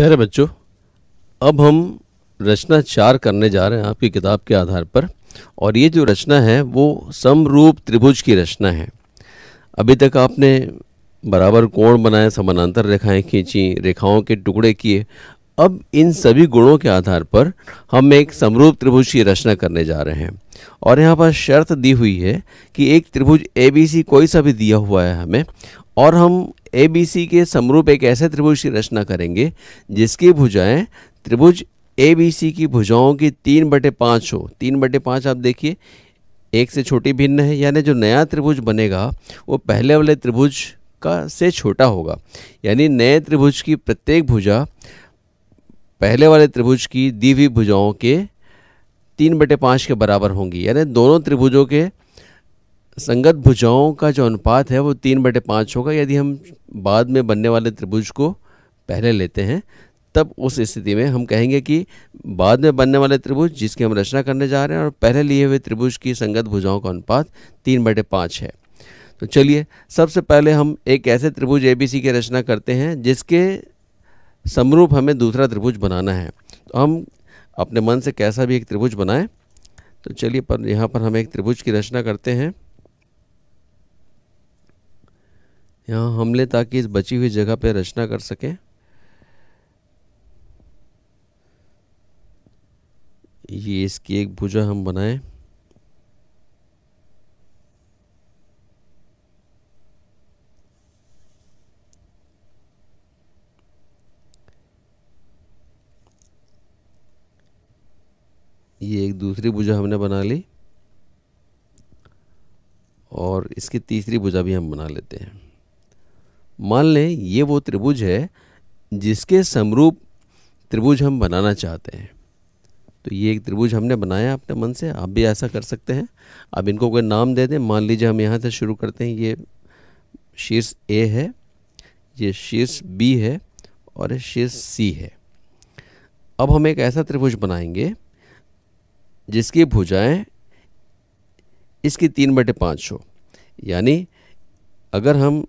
प्यारे बच्चों अब हम रचना चार करने जा रहे हैं आपकी किताब के आधार पर और ये जो रचना है वो समरूप त्रिभुज की रचना है अभी तक आपने बराबर कोण बनाए समानांतर रेखाएं खींची रेखाओं के टुकड़े किए अब इन सभी गुणों के आधार पर हम एक समरूप त्रिभुज की रचना करने जा रहे हैं और यहाँ पर शर्त दी हुई है कि एक त्रिभुज ए बी सी कोई सा भी दिया हुआ है हमें और हम ए बी सी के समरूप एक ऐसे त्रिभुज की रचना करेंगे जिसकी भुजाएं त्रिभुज ए बी सी की भुजाओं की तीन बटे पाँच हो तीन बटे पाँच आप देखिए एक से छोटी भिन्न है यानी जो नया त्रिभुज बनेगा वो पहले वाले त्रिभुज का से छोटा होगा यानी नए त्रिभुज की प्रत्येक भुजा पहले वाले त्रिभुज की दीवी भुजाओं के तीन बटे पाँच के बराबर होंगी यानी दोनों त्रिभुजों के संगत भुजाओं का जो अनुपात है वो तीन बटे पाँच होगा यदि हम बाद में बनने वाले त्रिभुज को पहले लेते हैं तब उस स्थिति में हम कहेंगे कि बाद में बनने वाले त्रिभुज जिसकी हम रचना करने जा रहे हैं और पहले लिए हुए त्रिभुज की संगत भुजाओं का अनुपात तीन बटे पाँच है तो चलिए सबसे पहले हम एक ऐसे त्रिभुज ए बी सी की रचना करते हैं जिसके समरूप हमें दूसरा त्रिभुज बनाना है तो हम अपने मन से कैसा भी एक त्रिभुज बनाएं तो चलिए पर यहाँ पर हम एक त्रिभुज की रचना करते हैं यहाँ हमले ताकि इस बची हुई जगह पर रचना कर सकें ये इसकी एक भुजा हम बनाएं ये एक दूसरी भुजा हमने बना ली और इसकी तीसरी भुजा भी हम बना लेते हैं मान लें ये वो त्रिभुज है जिसके समरूप त्रिभुज हम बनाना चाहते हैं तो ये एक त्रिभुज हमने बनाया अपने मन से आप भी ऐसा कर सकते हैं अब इनको कोई नाम दे दें मान लीजिए हम यहाँ से शुरू करते हैं ये शीर्ष ए है ये शीर्ष बी है और शीर्ष सी है अब हम एक ऐसा त्रिभुज बनाएंगे जिसकी भुजाएं इसकी तीन बटे पाँच हो यानी अगर हम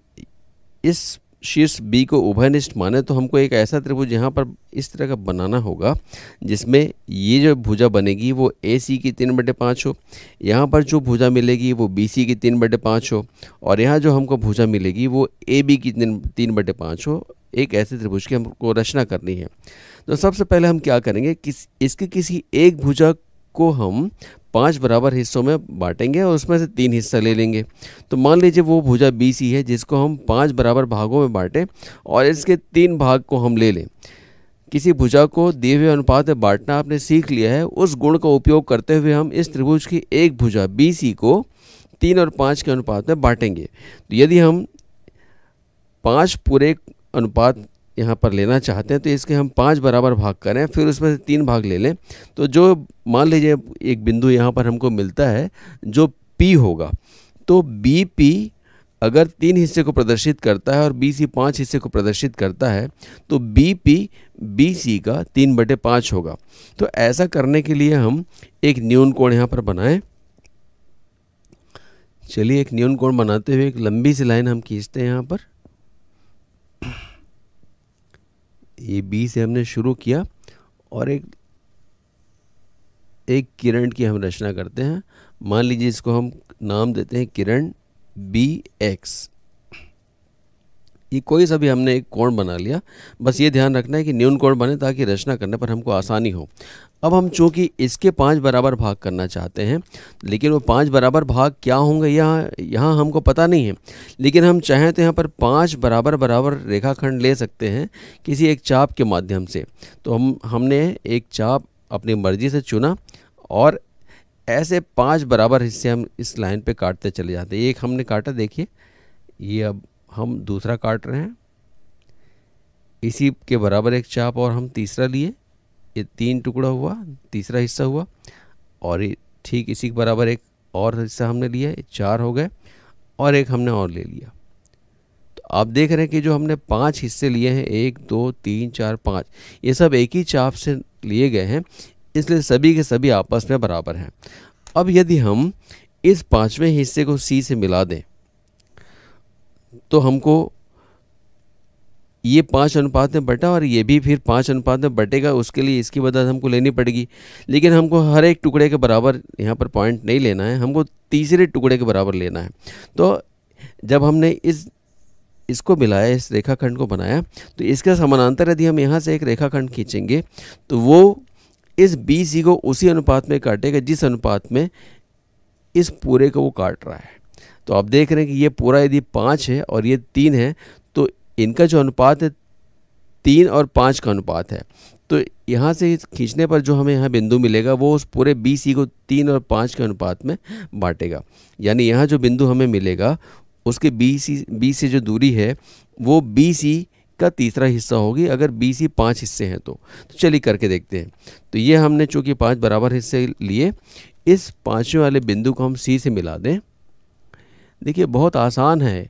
इस शीर्ष बी को उभयनिष्ठ माने तो हमको एक ऐसा त्रिभुज यहाँ पर इस तरह का बनाना होगा जिसमें ये जो भुजा बनेगी वो ए सी की तीन बटे पाँच हो यहाँ पर जो भुजा मिलेगी वो बी सी की तीन बटे पाँच हो और यहाँ जो हमको भुजा मिलेगी वो ए बी की तीन तीन बटे पाँच हो एक ऐसे त्रिभुज की हमको रचना करनी है तो सबसे पहले हम क्या करेंगे किस इसके किसी एक भुजा को हम पांच बराबर हिस्सों में बांटेंगे और उसमें से तीन हिस्सा ले लेंगे तो मान लीजिए वो भुजा बी सी है जिसको हम पांच बराबर भागों में बांटें और इसके तीन भाग को हम ले लें किसी भुजा को दिए हुए अनुपात में बांटना आपने सीख लिया है उस गुण का उपयोग करते हुए हम इस त्रिभुज की एक भुजा बी सी को तीन और पाँच के अनुपात में बांटेंगे तो यदि हम पाँच पूरे अनुपात यहाँ पर लेना चाहते हैं तो इसके हम पांच बराबर भाग करें फिर उसमें से तीन भाग ले लें तो जो मान लीजिए एक बिंदु यहाँ पर हमको मिलता है जो पी होगा तो बी पी अगर तीन हिस्से को प्रदर्शित करता है और बी सी पाँच हिस्से को प्रदर्शित करता है तो बी पी बी सी का तीन बटे पाँच होगा तो ऐसा करने के लिए हम एक न्यून कोण यहाँ पर बनाएं चलिए एक न्यून कोण बनाते हुए एक लंबी सी लाइन हम खींचते हैं यहाँ पर ये बी से हमने शुरू किया और एक एक किरण की हम रचना करते हैं मान लीजिए इसको हम नाम देते हैं किरण बी एक्स ये कोई सा भी हमने एक कोण बना लिया बस ये ध्यान रखना है कि न्यून कोण बने ताकि रचना करने पर हमको आसानी हो अब हम चूँकि इसके पांच बराबर भाग करना चाहते हैं लेकिन वो पांच बराबर भाग क्या होंगे यहाँ यहाँ हमको पता नहीं है लेकिन हम चाहें तो यहाँ पर पांच बराबर बराबर रेखाखंड ले सकते हैं किसी एक चाप के माध्यम से तो हम हमने एक चाप अपनी मर्जी से चुना और ऐसे पाँच बराबर हिस्से हम इस लाइन पर काटते चले जाते एक हमने काटा देखिए ये अब हम दूसरा काट रहे हैं इसी के बराबर एक चाप और हम तीसरा लिए ये तीन टुकड़ा हुआ तीसरा हिस्सा हुआ और ठीक इसी के बराबर एक और हिस्सा हमने लिया चार हो गए और एक हमने और ले लिया तो आप देख रहे हैं कि जो हमने पांच हिस्से लिए हैं एक दो तीन चार पाँच ये सब एक ही चाप से लिए गए हैं इसलिए सभी के सभी आपस में बराबर हैं अब यदि हम इस पाँचवें हिस्से को सी से मिला दें तो हमको ये पाँच अनुपात में बटा और ये भी फिर पाँच अनुपात में बटेगा उसके लिए इसकी मदद हमको लेनी पड़ेगी लेकिन हमको हर एक टुकड़े के बराबर यहाँ पर पॉइंट नहीं लेना है हमको तीसरे टुकड़े के बराबर लेना है तो जब हमने इस इसको मिलाया इस रेखाखंड को बनाया तो इसका समानांतर यदि हम यहाँ से एक रेखाखंड खींचेंगे तो वो इस बी सी को उसी अनुपात में काटेगा जिस अनुपात में इस पूरे को वो काट रहा है तो आप देख रहे हैं कि ये पूरा यदि पाँच है और ये तीन है तो इनका जो अनुपात है तीन और पाँच का अनुपात है तो यहाँ से खींचने पर जो हमें यहाँ बिंदु मिलेगा वो उस पूरे बी सी को तीन और पाँच के अनुपात में बांटेगा यानी यहाँ जो बिंदु हमें मिलेगा उसके बी सी बी से जो दूरी है वो बी सी का तीसरा हिस्सा होगी अगर बी सी पाँच हिस्से हैं तो, तो चलिए करके देखते हैं तो ये हमने चूँकि पाँच बराबर हिस्से लिए इस पाँचवें वाले बिंदु को हम सी से मिला दें देखिए बहुत आसान है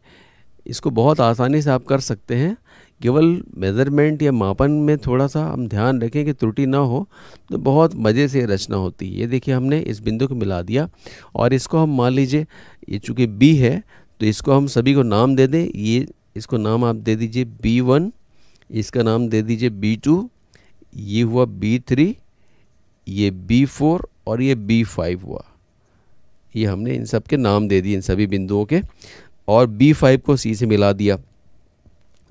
इसको बहुत आसानी से आप कर सकते हैं केवल मेज़रमेंट या मापन में थोड़ा सा हम ध्यान रखें कि त्रुटि ना हो तो बहुत मज़े से रचना होती है ये देखिए हमने इस बिंदु को मिला दिया और इसको हम मान लीजिए ये चूँकि बी है तो इसको हम सभी को नाम दे दें ये इसको नाम आप दे दीजिए बी वन इसका नाम दे दीजिए बी टू ये हुआ बी थ्री ये बी फोर और ये बी फाइव हुआ ये हमने इन सब के नाम दे दिए इन सभी बिंदुओं के और बी फाइव को सी से मिला दिया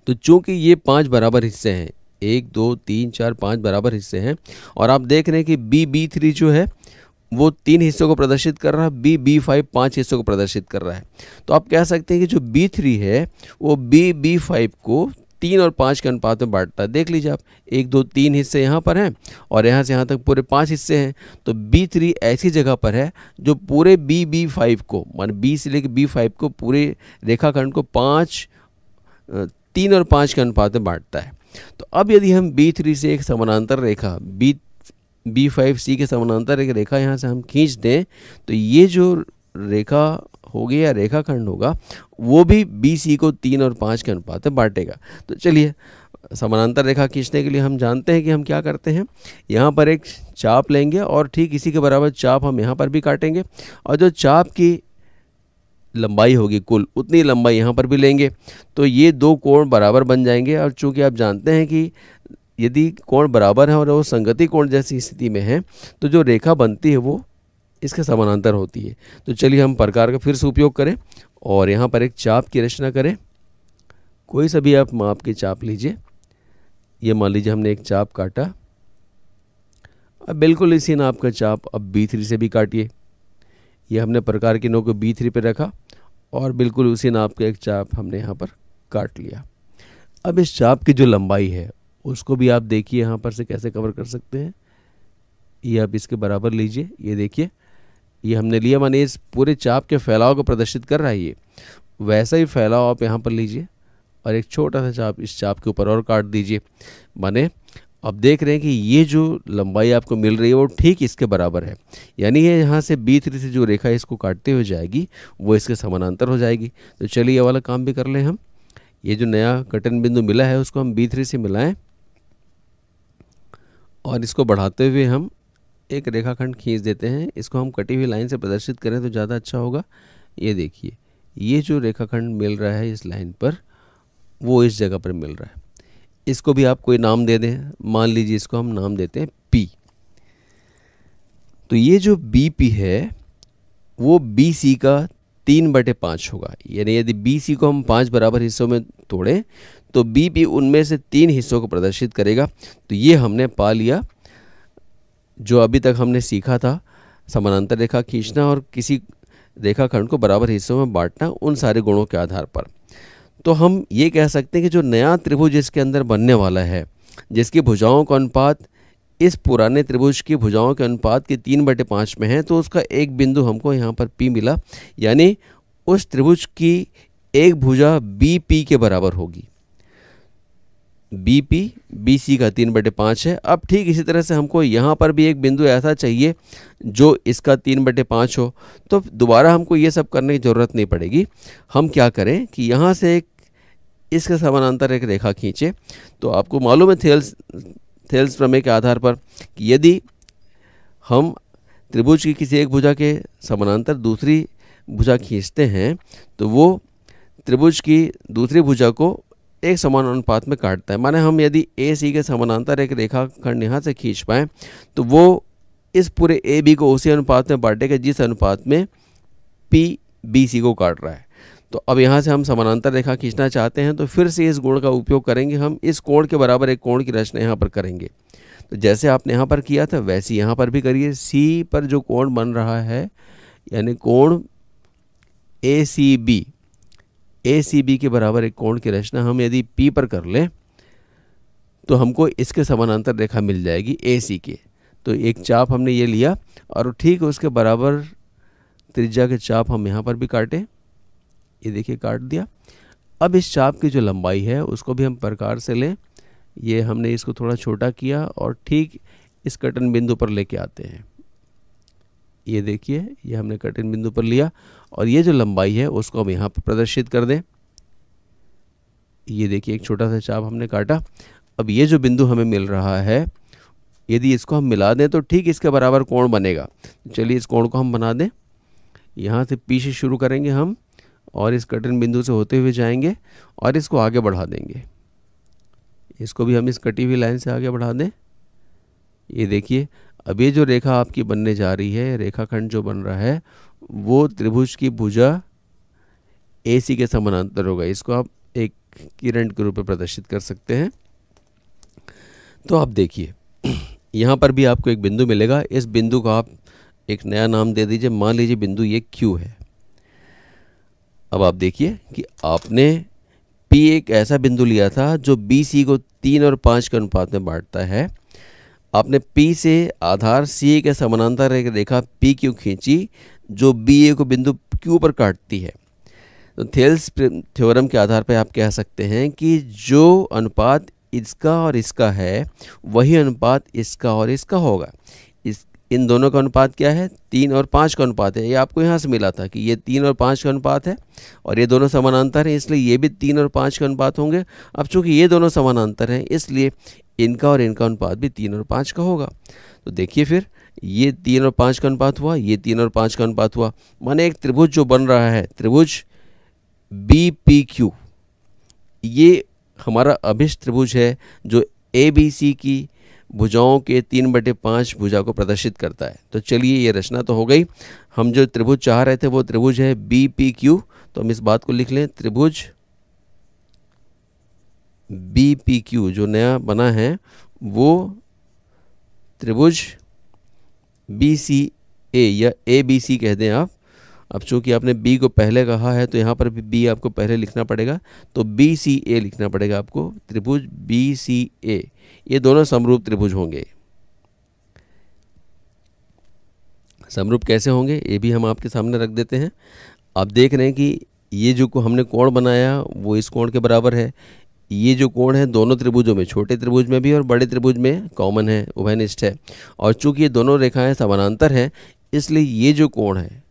तो चूंकि ये पांच बराबर हिस्से हैं एक दो तीन चार पाँच बराबर हिस्से हैं और आप देख रहे हैं कि बी बी थ्री जो है वो तीन हिस्सों को प्रदर्शित कर रहा है बी बी फाइव पाँच हिस्सों को प्रदर्शित कर रहा है तो आप कह सकते हैं कि जो बी थ्री है वो बी बी फाइव को तीन और पाँच के अनुपात में बांटता है देख लीजिए आप एक दो तीन हिस्से यहाँ पर हैं और यहाँ से यहाँ तक पूरे पाँच हिस्से हैं तो बी थ्री ऐसी जगह पर है जो पूरे बी बी फाइव को मान बी से लेकर बी फाइव को पूरे रेखाखंड को पाँच तीन और पाँच के अनुपात में बांटता है तो अब यदि हम बी थ्री से एक समानांतर रेखा बी बी फाइव सी के समानांतर एक रेखा यहाँ से हम खींच दें तो ये जो रेखा होगी या रेखाखंड होगा वो भी बी सी को तीन और पाँच के अनुपात में बांटेगा तो चलिए समानांतर रेखा खींचने के लिए हम जानते हैं कि हम क्या करते हैं यहाँ पर एक चाप लेंगे और ठीक इसी के बराबर चाप हम यहाँ पर भी काटेंगे और जो चाप की लंबाई होगी कुल उतनी लंबाई यहाँ पर भी लेंगे तो ये दो कोण बराबर बन जाएंगे और चूंकि आप जानते हैं कि यदि कोण बराबर है और वो संगति कोण जैसी स्थिति में है तो जो रेखा बनती है वो इसके समानांतर होती है तो चलिए हम प्रकार का फिर से उपयोग करें और यहाँ पर एक चाप की रचना करें कोई सा भी आप माप के चाप लीजिए ये मान लीजिए हमने एक चाप काटा अब बिल्कुल इसी नाप का चाप अब बी थ्री से भी काटिए ये हमने प्रकार की नोक को बी थ्री पर रखा और बिल्कुल उसी नाप का एक चाप हमने यहाँ पर काट लिया अब इस चाप की जो लंबाई है उसको भी आप देखिए यहाँ पर से कैसे कवर कर सकते हैं ये आप इसके बराबर लीजिए ये देखिए ये हमने लिया माने इस पूरे चाप के फैलाव को प्रदर्शित कर रहा है ये वैसा ही फैलाव आप यहाँ पर लीजिए और एक छोटा सा चाप इस चाप के ऊपर और काट दीजिए माने अब देख रहे हैं कि ये जो लंबाई आपको मिल रही है वो ठीक इसके बराबर है यानी ये यहाँ से बी थ्री से जो रेखा इसको काटते हुए जाएगी वो इसके समानांतर हो जाएगी तो चलिए ये वाला काम भी कर लें हम ये जो नया कटन बिंदु मिला है उसको हम बी थ्री से मिलाएं और इसको बढ़ाते हुए हम एक रेखाखंड खींच देते हैं इसको हम कटी हुई लाइन से प्रदर्शित करें तो ज़्यादा अच्छा होगा ये देखिए ये जो रेखाखंड मिल रहा है इस लाइन पर वो इस जगह पर मिल रहा है इसको भी आप कोई नाम दे दें मान लीजिए इसको हम नाम देते हैं पी तो ये जो बी पी है वो बी सी का तीन बटे पाँच होगा यानी यदि बी सी को हम पाँच बराबर हिस्सों में तोड़ें तो बी पी उनमें से तीन हिस्सों को प्रदर्शित करेगा तो ये हमने पा लिया जो अभी तक हमने सीखा था समानांतर रेखा खींचना और किसी रेखाखंड को बराबर हिस्सों में बांटना उन सारे गुणों के आधार पर तो हम ये कह सकते हैं कि जो नया त्रिभुज इसके अंदर बनने वाला है जिसकी भुजाओं का अनुपात इस पुराने त्रिभुज की भुजाओं के अनुपात के तीन बटे पाँच में है तो उसका एक बिंदु हमको यहाँ पर पी मिला यानी उस त्रिभुज की एक भुजा बी पी के बराबर होगी बी पी बी सी का तीन बटे पाँच है अब ठीक इसी तरह से हमको यहाँ पर भी एक बिंदु ऐसा चाहिए जो इसका तीन बटे पाँच हो तो दोबारा हमको ये सब करने की ज़रूरत नहीं पड़ेगी हम क्या करें कि यहाँ से एक इसके समानांतर एक रेखा खींचे तो आपको मालूम है थेल्स थेल्स प्रमेय के आधार पर कि यदि हम त्रिभुज की किसी एक भुजा के समानांतर दूसरी भुजा खींचते हैं तो वो त्रिभुज की दूसरी भुजा को एक समान अनुपात में काटता है माने हम यदि ए सी के समानांतर एक रेखा खंड यहाँ से खींच पाएँ तो वो इस पूरे ए बी को उसी अनुपात में बांटेगा जिस अनुपात में पी बी सी को काट रहा है तो अब यहाँ से हम समानांतर रेखा खींचना चाहते हैं तो फिर से इस गुण का उपयोग करेंगे हम इस कोण के बराबर एक कोण की रचना यहाँ पर करेंगे तो जैसे आपने यहाँ पर किया था वैसे यहाँ पर भी करिए सी पर जो कोण बन रहा है यानी कोण ए सी बी ए सी बी के बराबर एक कोण की रचना हम यदि पी पर कर लें तो हमको इसके समानांतर रेखा मिल जाएगी ए सी के तो एक चाप हमने ये लिया और ठीक उसके बराबर त्रिज्या के चाप हम यहाँ पर भी काटें ये देखिए काट दिया अब इस चाप की जो लंबाई है उसको भी हम प्रकार से लें ये हमने इसको थोड़ा छोटा किया और ठीक इस कटन बिंदु पर लेके आते हैं ये देखिए ये हमने कठिन बिंदु पर लिया और ये जो लंबाई है उसको हम यहाँ पर प्रदर्शित कर दें ये देखिए एक छोटा सा चाप हमने काटा अब ये जो बिंदु हमें मिल रहा है यदि इसको हम मिला दें तो ठीक इसके बराबर कोण बनेगा चलिए इस कोण को हम बना दें यहाँ से पीछे शुरू करेंगे हम और इस कठिन बिंदु से होते हुए जाएंगे और इसको आगे बढ़ा देंगे इसको भी हम इस कटी हुई लाइन से आगे बढ़ा दें ये देखिए अब ये जो रेखा आपकी बनने जा रही है रेखाखंड जो बन रहा है वो त्रिभुज की भुजा ए सी के समानांतर होगा इसको आप एक किरण के रूप में प्रदर्शित कर सकते हैं तो आप देखिए यहाँ पर भी आपको एक बिंदु मिलेगा इस बिंदु को आप एक नया नाम दे दीजिए मान लीजिए बिंदु ये क्यू है अब आप देखिए कि आपने पी एक ऐसा बिंदु लिया था जो बी सी को तीन और पाँच के अनुपात में बांटता है आपने P से आधार CA के समानांतर एक रेखा पी क्यू खींची जो BA को बिंदु Q पर काटती है तो थेल्स थ्योरम के आधार पर आप कह सकते हैं कि जो अनुपात इसका और इसका है वही अनुपात इसका और इसका होगा इस इन दोनों का अनुपात क्या है तीन और पाँच का अनुपात है ये आपको यहाँ से मिला था कि ये तीन और पाँच का अनुपात है और ये दोनों समानांतर हैं इसलिए ये भी तीन और पाँच का अनुपात होंगे अब चूंकि ये दोनों समानांतर हैं इसलिए इनका और इनका अनुपात भी तीन और पाँच का होगा तो देखिए फिर ये तीन और पाँच का अनुपात हुआ ये तीन और पाँच का अनुपात हुआ माने एक त्रिभुज जो बन रहा है त्रिभुज बी पी क्यू ये हमारा अभिष्ट त्रिभुज है जो ए बी सी की भुजाओं के तीन बटे पाँच भुजा को प्रदर्शित करता है तो चलिए ये रचना तो हो गई हम जो त्रिभुज चाह रहे थे वो त्रिभुज है बी पी क्यू तो हम इस बात को लिख लें त्रिभुज बी पी क्यू जो नया बना है वो त्रिभुज बी सी ए या ए बी सी कह दें आप अब चूंकि आपने बी को पहले कहा है तो यहाँ पर भी बी आपको पहले लिखना पड़ेगा तो बी सी ए लिखना पड़ेगा आपको त्रिभुज बी सी ए ये दोनों समरूप त्रिभुज होंगे समरूप कैसे होंगे ये भी हम आपके सामने रख देते हैं आप देख रहे हैं कि ये जो को हमने कोण बनाया वो इस कोण के बराबर है ये जो कोण है दोनों त्रिभुजों में छोटे त्रिभुज में भी और बड़े त्रिभुज में कॉमन है उभयनिष्ठ है और चूंकि ये दोनों रेखाएं समानांतर हैं इसलिए ये जो कोण है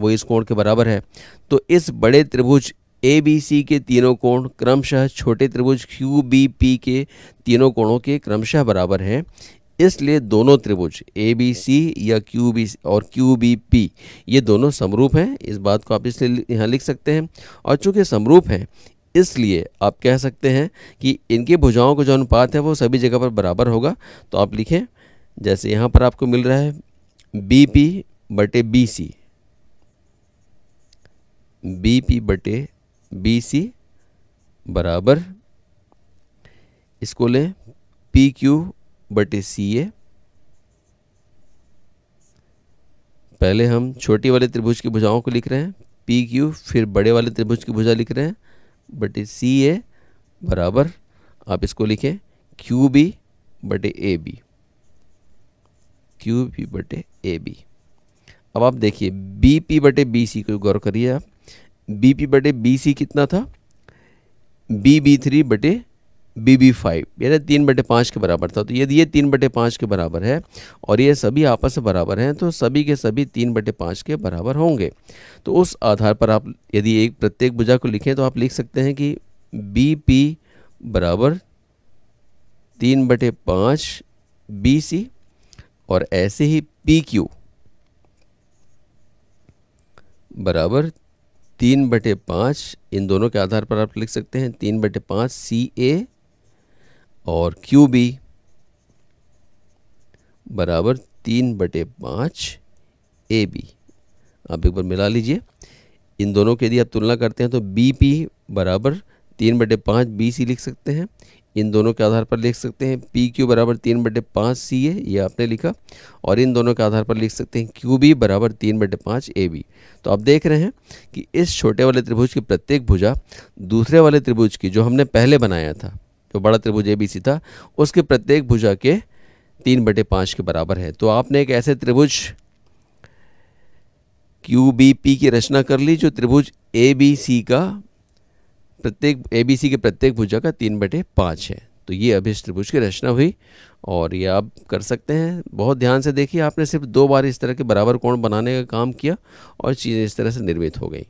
वो इस कोण के बराबर है तो इस बड़े त्रिभुज ए बी सी के तीनों कोण क्रमशः छोटे त्रिभुज क्यू बी पी के तीनों कोणों के क्रमशः बराबर हैं इसलिए दोनों त्रिभुज ए बी सी या क्यू बी और क्यू बी पी ये दोनों समरूप हैं इस बात को आप इसलिए यहाँ लिख सकते हैं और चूंकि समरूप हैं इसलिए आप कह सकते हैं कि इनकी भुजाओं का जो अनुपात है वो सभी जगह पर बराबर होगा तो आप लिखें जैसे यहाँ पर आपको मिल रहा है बी पी बटे बी सी बी पी बटे बी सी बराबर इसको लें पी क्यू बटे सी ए पहले हम छोटी वाले त्रिभुज की भुजाओं को लिख रहे हैं पी क्यू फिर बड़े वाले त्रिभुज की भुजा लिख रहे हैं बटे सी ए बराबर आप इसको लिखें क्यू बी बटे ए बी क्यू बी बटे ए बी अब आप देखिए बी पी बटे बी सी को गौर करिए आप बी पी बटे बी सी कितना था बी बी थ्री बटे बी बी फाइव यानी तीन बटे पाँच के बराबर था तो यदि ये तीन बटे पाँच के बराबर है और ये सभी आपस में बराबर हैं तो सभी के सभी तीन बटे पाँच के बराबर होंगे तो उस आधार पर आप यदि एक प्रत्येक भुजा को लिखें तो आप लिख सकते हैं कि बी पी बराबर तीन बटे पाँच बी सी और ऐसे ही पी क्यू बराबर तीन बटे पाँच इन दोनों के आधार पर आप लिख सकते हैं तीन बटे पाँच सी ए और क्यू बी बराबर तीन बटे पाँच ए बी आप एक बार मिला लीजिए इन दोनों के यदि आप तुलना करते हैं तो बी पी बराबर तीन बटे पाँच बी सी लिख सकते हैं इन दोनों के आधार पर लिख सकते हैं पी क्यू बराबर तीन बटे पाँच सी ए ये आपने लिखा और इन दोनों के आधार पर लिख सकते हैं क्यू बी बराबर तीन बटे पाँच ए बी तो आप देख रहे हैं कि इस छोटे वाले त्रिभुज की प्रत्येक भुजा दूसरे वाले त्रिभुज की जो हमने पहले बनाया था तो बड़ा त्रिभुज ए बी सी था उसके प्रत्येक भुजा के तीन बटे पाँच के बराबर है तो आपने एक ऐसे त्रिभुज क्यू बी पी की रचना कर ली जो त्रिभुज ए बी सी का प्रत्येक ए बी सी के प्रत्येक भुजा का तीन बटे पाँच है तो ये अभिष्ट त्रिभुज की रचना हुई और ये आप कर सकते हैं बहुत ध्यान से देखिए आपने सिर्फ दो बार इस तरह के बराबर कोण बनाने का काम किया और चीज़ें इस तरह से निर्मित हो गई